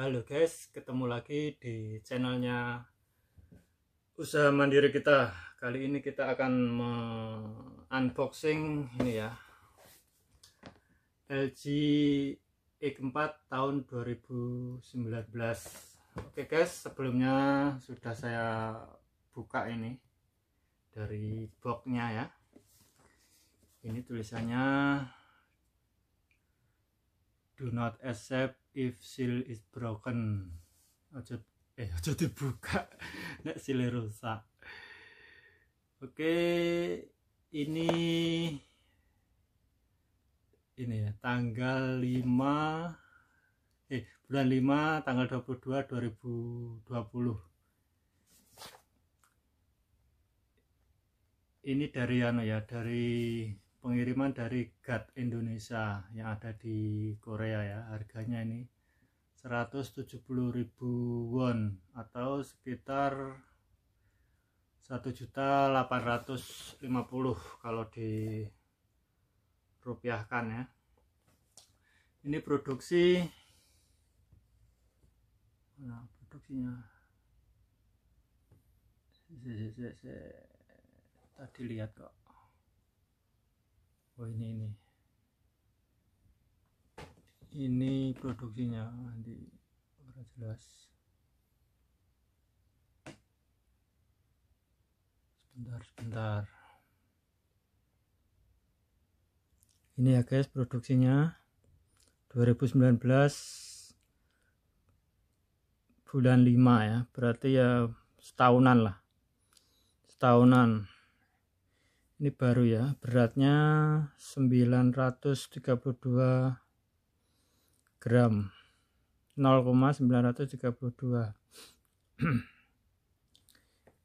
Halo guys, ketemu lagi di channelnya Usaha Mandiri kita Kali ini kita akan unboxing ini ya LG e 4 tahun 2019 Oke guys, sebelumnya sudah saya buka ini Dari boxnya ya Ini tulisannya Do not accept if seal is broken aja eh aja dibuka nek seal e rusak oke okay, ini ini ya tanggal 5 eh bulan 5 tanggal 22 2020 ini dari anu ya dari pengiriman dari GAT Indonesia yang ada di Korea ya harganya ini 170.000 won atau sekitar 1.850 kalau di rupiahkan ya ini produksi nah produksinya tadi lihat kok oh ini ini ini produksinya nanti orang jelas sebentar sebentar ini ya guys produksinya 2019 bulan 5 ya berarti ya setahunan lah setahunan ini baru ya beratnya 932 gram 0,932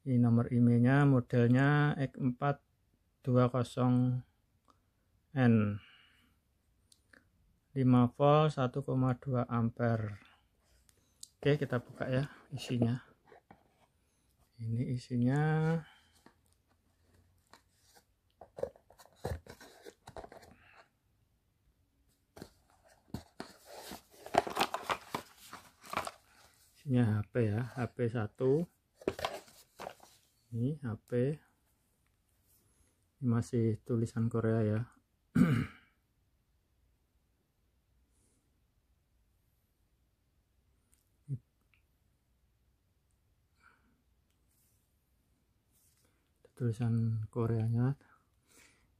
ini nomor emailnya modelnya X420N 5 volt 1,2 ampere oke kita buka ya isinya ini isinya isinya HP ya HP 1 ini HP ini masih tulisan Korea ya tulisan Koreanya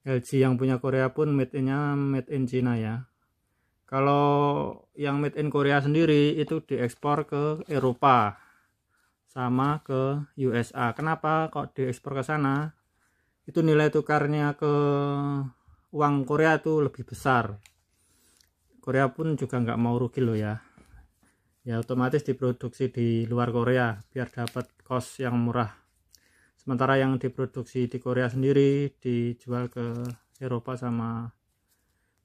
LG yang punya Korea pun made innya made in China ya kalau yang made in Korea sendiri itu diekspor ke Eropa sama ke USA. Kenapa kok diekspor ke sana? Itu nilai tukarnya ke uang Korea itu lebih besar. Korea pun juga nggak mau rugi loh ya. Ya otomatis diproduksi di luar Korea biar dapat kos yang murah. Sementara yang diproduksi di Korea sendiri dijual ke Eropa sama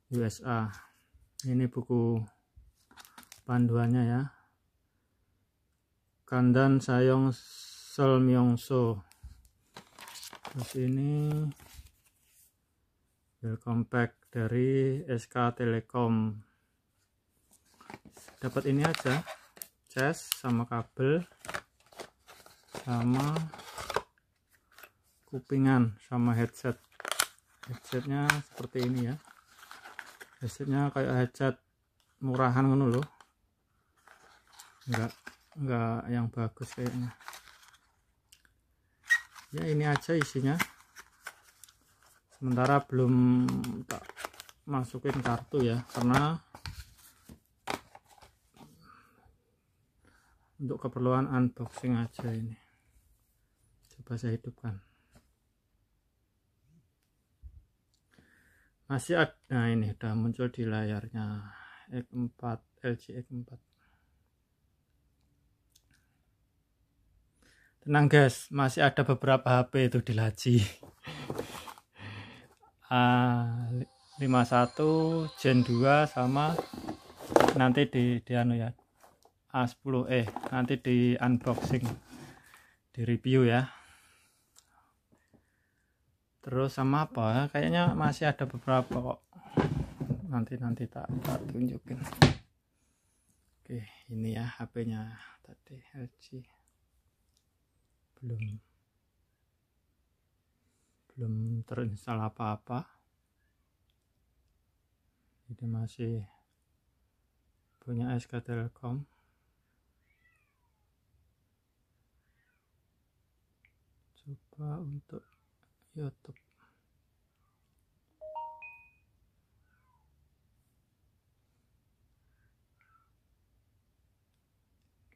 USA ini buku panduannya ya Kandan Sayong myongso terus ini welcome back dari SK Telekom dapat ini aja cas sama kabel sama kupingan sama headset headsetnya seperti ini ya Hasilnya kayak hajat murahan ngono loh. Enggak enggak yang bagus kayaknya. Ya ini aja isinya. Sementara belum tak masukin kartu ya karena untuk keperluan unboxing aja ini coba saya hidupkan masih ada nah ini udah muncul di layarnya X4 LG X4 tenang guys masih ada beberapa HP itu di laci uh, 51 Gen 2 sama nanti di di anu ya A10E nanti di unboxing di review ya terus sama apa kayaknya masih ada beberapa kok nanti nanti tak, tak tunjukin oke ini ya HP-nya tadi LG belum belum terinstal apa-apa ini masih punya SK Telkom coba untuk YouTube.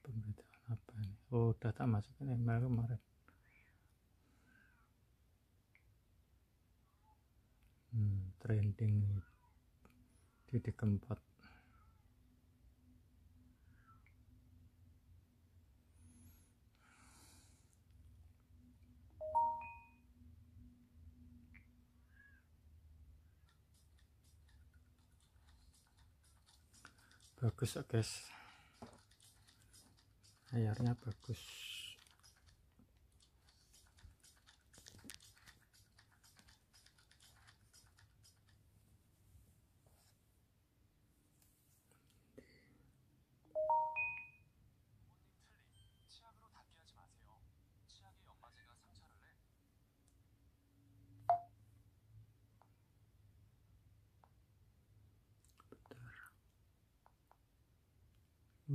Pemberitahuan apa ini? Oh, udah tak masukin email kemarin. Hmm, trending di dikempat. bagus ya guys layarnya bagus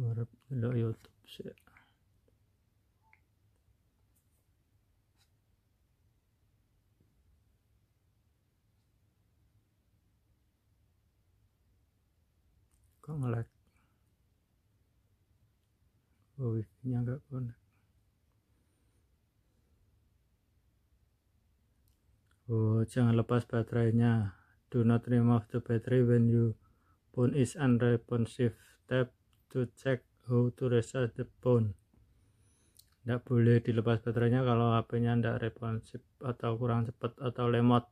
وربنا لا يطلب شيء kok ngelag oh wifi-nya nggak konek. oh jangan lepas baterainya do not remove the battery when you phone is unresponsive tap to check how to restart the phone tidak boleh dilepas baterainya kalau HP-nya tidak responsif atau kurang cepat atau lemot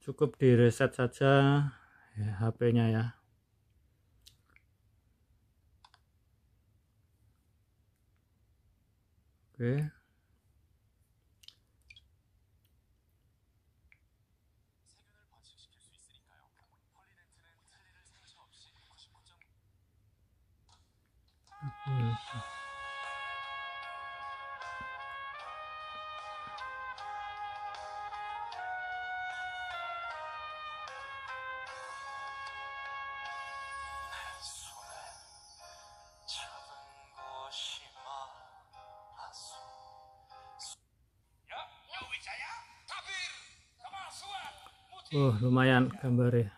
cukup di reset saja ya, HP-nya ya oke okay. Oh, lumayan gambarnya.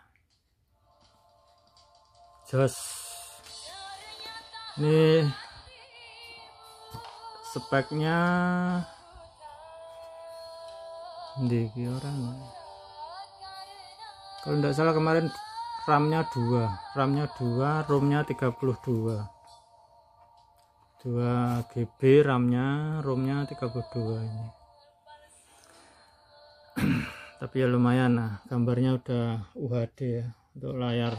Jos. Ini speknya di orang. Kalau tidak salah kemarin RAM-nya 2, RAM-nya 2, ROM-nya 32. 2 GB RAM-nya, ROM-nya 32 ini. tapi ya lumayan lah gambarnya udah UHD ya untuk layar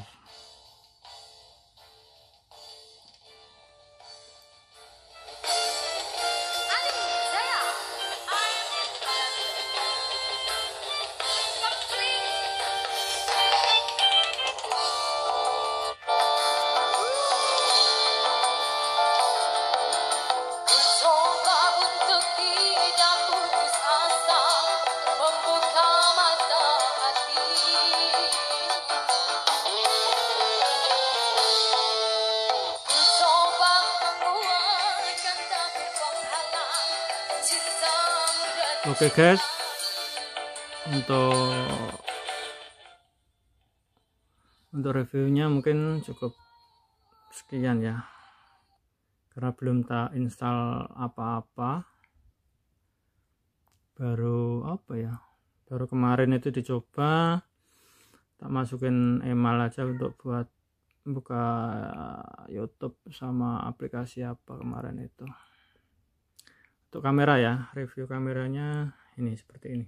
Oke guys, untuk untuk reviewnya mungkin cukup sekian ya karena belum tak install apa-apa baru apa ya baru kemarin itu dicoba tak masukin email aja untuk buat buka YouTube sama aplikasi apa kemarin itu untuk kamera ya review kameranya ini seperti ini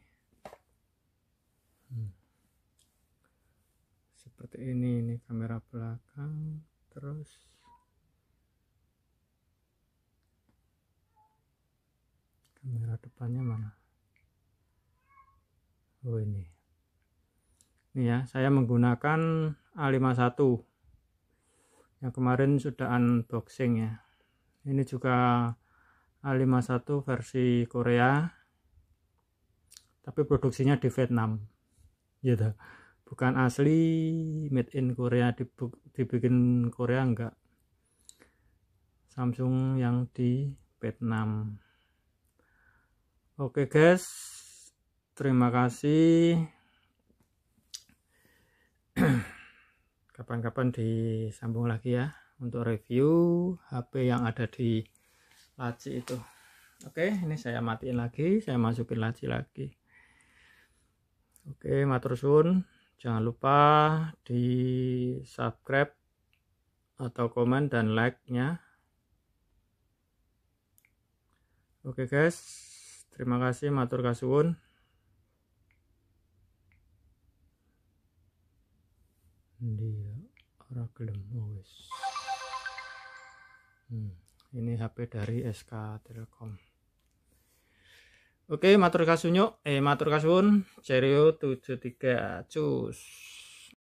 hmm. seperti ini ini kamera belakang terus kamera depannya mana oh ini ini ya saya menggunakan A51 yang kemarin sudah unboxing ya ini juga A51 versi Korea tapi produksinya di Vietnam gitu bukan asli made in Korea dibikin Korea enggak Samsung yang di Vietnam oke guys terima kasih kapan-kapan disambung lagi ya untuk review HP yang ada di laci itu oke ini saya matiin lagi saya masukin laci lagi oke matur sun jangan lupa di subscribe atau komen dan like nya oke guys terima kasih matur kasuwun dia orang gelem wis hmm ini HP dari SK Telkom oke matur kasunyuk eh matur kasun serio 73 cus